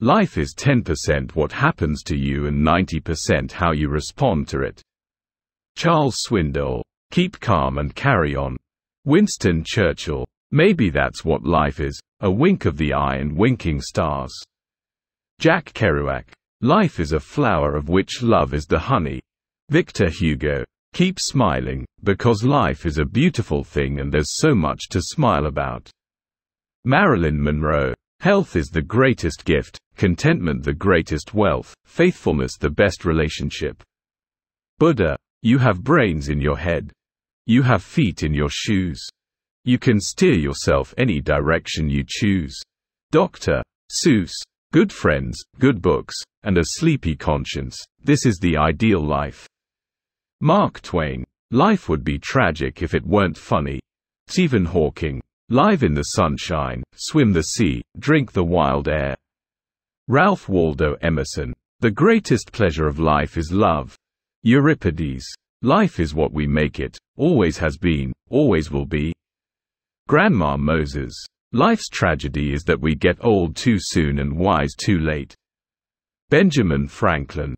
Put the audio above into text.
Life is 10% what happens to you and 90% how you respond to it. Charles Swindoll. Keep calm and carry on. Winston Churchill. Maybe that's what life is, a wink of the eye and winking stars. Jack Kerouac. Life is a flower of which love is the honey. Victor Hugo. Keep smiling, because life is a beautiful thing and there's so much to smile about. Marilyn Monroe. Health is the greatest gift, contentment the greatest wealth, faithfulness the best relationship. Buddha, you have brains in your head. You have feet in your shoes. You can steer yourself any direction you choose. Doctor, Seuss, good friends, good books, and a sleepy conscience, this is the ideal life. Mark Twain, life would be tragic if it weren't funny. Stephen Hawking, live in the sunshine, swim the sea, drink the wild air. Ralph Waldo Emerson. The greatest pleasure of life is love. Euripides. Life is what we make it, always has been, always will be. Grandma Moses. Life's tragedy is that we get old too soon and wise too late. Benjamin Franklin.